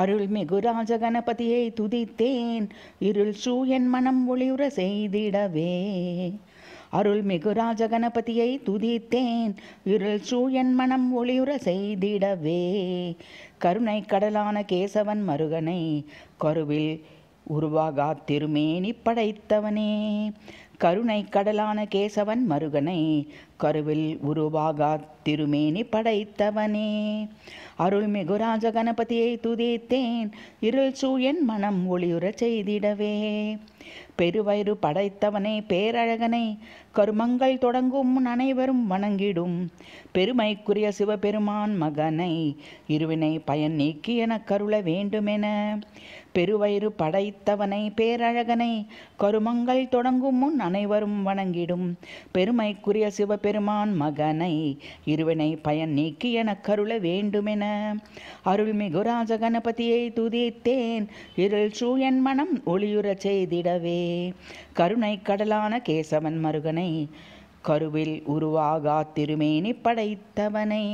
அருள்மிகு ராஜகணபதியை துதித்தேன் இருள் சூயன் மனம் ஒளியுற செய்திடவே அருள்மிகு ராஜகணபதியை துதித்தேன் இருள் சூயன் மனம் ஒளியுற செய்திடவே கருணை கடலான கேசவன் மருகனை கருவில் உருவாகா திருமேனி படைத்தவனே கருணை கடலான கேசவன் மருகனை கருவில் உருவாக திருமேனி படைத்தவனே அருள்மிகு ராஜ கணபதியை துதித்தேன் இருள் சூயன் மனம் ஒளியுறச் செய்திடவே பெருவயிறு படைத்தவனே பேரழகனை கருமங்கள் தொடங்கும் அனைவரும் வணங்கிடும் பெருமைக்குரிய சிவபெருமான் மகனை இருவினை பயன் நீக்கி என கருள வேண்டுமென பெருவயிறு படைத்தவனை பேரழகனை கருமங்கள் தொடங்கும் முன் அனைவரும் வணங்கிடும் பெருமைக்குரிய சிவபெருமான் மகனை இருவனை பயன் நீக்கி என கருள வேண்டுமென அருள்மிகு கணபதியை துதித்தேன் இருள் சூயன் மனம் ஒளியுறச் செய்திடவே கருணை கடலான கேசவன் மருகனை கருவில் உருவாகா திருமேனி படைத்தவனே